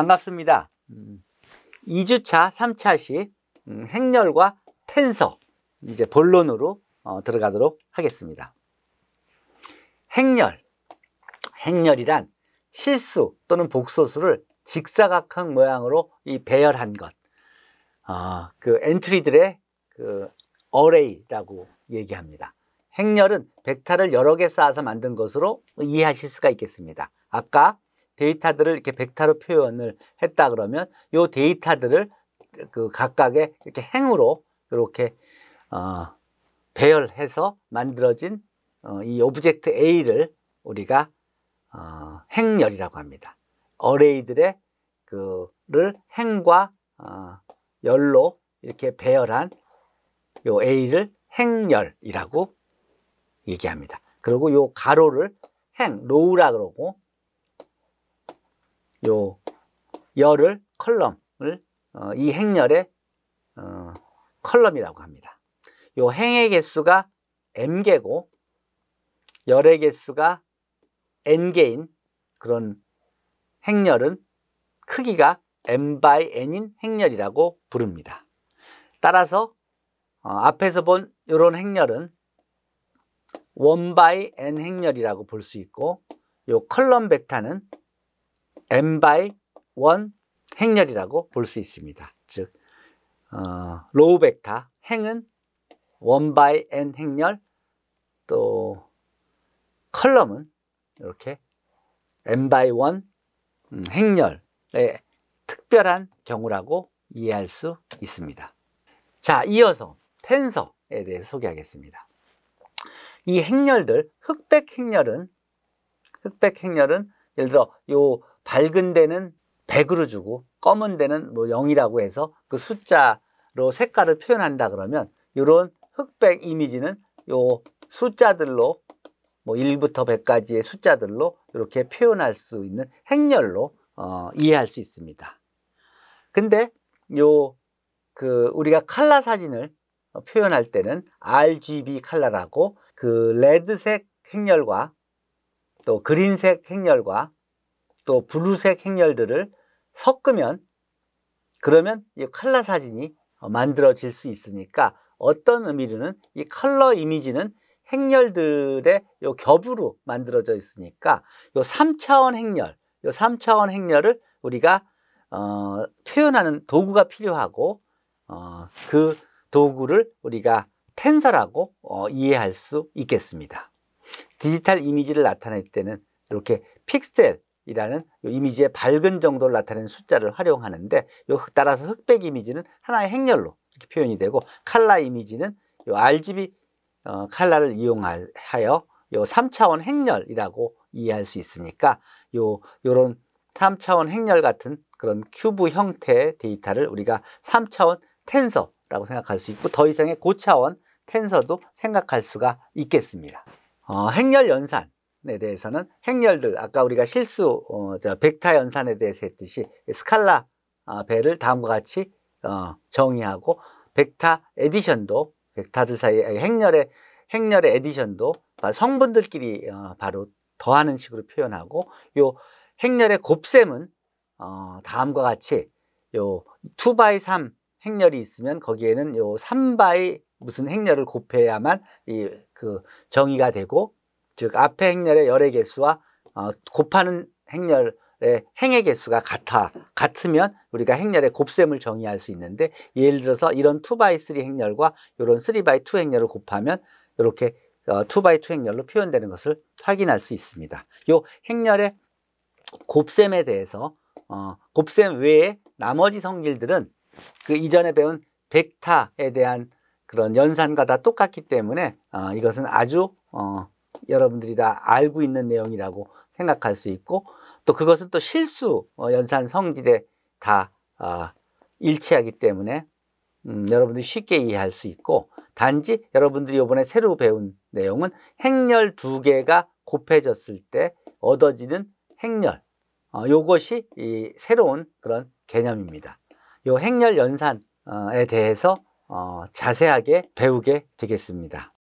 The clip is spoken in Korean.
반갑습니다. 2주차, 음, 3차시 음, 행렬과 텐서 이제 본론으로 어, 들어가도록 하겠습니다. 행렬, 행렬이란 실수 또는 복소수를 직사각형 모양으로 이 배열한 것. 어, 그 엔트리들의 그 어레이라고 얘기합니다. 행렬은 벡터를 여러 개 쌓아서 만든 것으로 이해하실 수가 있겠습니다. 아까 데이터들을 이렇게 벡터로 표현을 했다 그러면 이 데이터들을 그 각각의 이렇게 행으로 이렇게 어, 배열해서 만들어진 어, 이 오브젝트 A를 우리가 어, 행열이라고 합니다. 어레이들의 그를 행과 어, 열로 이렇게 배열한 요 A를 행열이라고 얘기합니다. 그리고 이 가로를 행, 로우라 그러고 요 열을 컬럼을 어, 이 행렬의 어, 컬럼이라고 합니다. 요 행의 개수가 m개고 열의 개수가 n개인 그런 행렬은 크기가 m by n인 행렬이라고 부릅니다. 따라서 어, 앞에서 본 이런 행렬은 1 by n 행렬이라고 볼 수 있고 요 컬럼 벡터는 m by 1 행렬이라고 볼 수 있습니다. 즉 어, 로우 벡터 행은 1 by n 행렬 또 컬럼은 이렇게 n by 1 음, 행렬의 특별한 경우라고 이해할 수 있습니다. 자, 이어서 텐서에 대해 소개하겠습니다. 이 행렬들, 흑백 행렬은 흑백 행렬은 예를 들어 요 밝은 데는 100으로 주고 검은 데는 뭐 0이라고 해서 그 숫자로 색깔을 표현한다 그러면 이런 흑백 이미지는 요 숫자들로 뭐 1부터 100까지의 숫자들로 이렇게 표현할 수 있는 행렬로 어, 이해할 수 있습니다. 근데 요 그 우리가 칼라 사진을 표현할 때는 RGB 칼라라고 그 레드색 행렬과 또 그린색 행렬과 또 블루색 행렬들을 섞으면 그러면 이 컬러 사진이 만들어질 수 있으니까 어떤 의미로는 이 컬러 이미지는 행렬들의 요 겹으로 만들어져 있으니까 요 3차원 행렬, 요 3차원 행렬을 우리가 어, 표현하는 도구가 필요하고 어, 그 도구를 우리가 텐서라고 어, 이해할 수 있겠습니다. 디지털 이미지를 나타낼 때는 이렇게 픽셀 이라는 이미지의 밝은 정도를 나타내는 숫자를 활용하는데 요 따라서 흑백 이미지는 하나의 행렬로 이렇게 표현이 되고 칼라 이미지는 요 RGB 어, 칼라를 이용하여 요 3차원 행렬이라고 이해할 수 있으니까 요 요런 3차원 행렬 같은 그런 큐브 형태의 데이터를 우리가 3차원 텐서라고 생각할 수 있고 더 이상의 고차원 텐서도 생각할 수가 있겠습니다. 어, 행렬 연산 에 대해서는 행렬들 아까 우리가 실수 어, 저벡타 연산에 대해서 했듯이 스칼라 아, 배를 다음과 같이 어, 정의하고 벡타 에디션도 벡타들 사이 에 행렬의 행렬의 에디션도 성분들끼리 어, 바로 더하는 식으로 표현하고 요 행렬의 곱셈은 어, 다음과 같이 요 2x3 행렬이 있으면 거기에는 요 3x 무슨 행렬을 곱해야만 이 그 정의가 되고 즉 앞에 행렬의 열의 개수와 어, 곱하는 행렬의 행의 개수가 같아 같으면 우리가 행렬의 곱셈을 정의할 수 있는데 예를 들어서 이런 2x3 행렬과 이런 3x2 행렬을 곱하면 이렇게 어, 2x2 행렬로 표현되는 것을 확인할 수 있습니다. 요 행렬의 곱셈에 대해서 어, 곱셈 외에 나머지 성질들은 그 이전에 배운 벡타에 대한 그런 연산과 다 똑같기 때문에 어, 이것은 아주 어, 여러분들이 다 알고 있는 내용이라고 생각할 수 있고 또 그것은 또 실수 어, 연산 성질에 다 아, 일치하기 때문에 음, 여러분들이 쉽게 이해할 수 있고 단지 여러분들이 이번에 새로 배운 내용은 행렬 두 개가 곱해졌을 때 얻어지는 행렬 이것이이 어, 새로운 그런 개념입니다. 이 행렬 연산에 대해서 어, 자세하게 배우게 되겠습니다.